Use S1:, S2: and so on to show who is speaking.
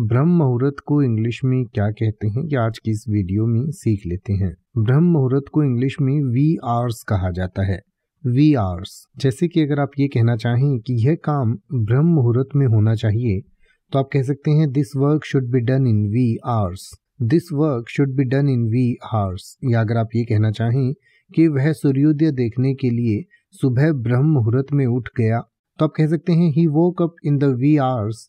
S1: ब्रह्म मुहूर्त को इंग्लिश में क्या कहते हैं ये आज की इस वीडियो में सीख लेते हैं ब्रह्म मुहूर्त को इंग्लिश में वी आर्स कहा जाता है वी आर्स जैसे कि अगर आप ये कहना चाहें कि यह काम ब्रह्म मुहूर्त में होना चाहिए तो आप कह सकते हैं this work should be done in wee hours this work should be done in wee hours या अगर आप ये कहना चाहें कि वह सूर्योदय देखने के लिए सुबह ब्रह्म मुहूर्त में उठ गया तो आप कह सकते हैं he woke up in the wee hours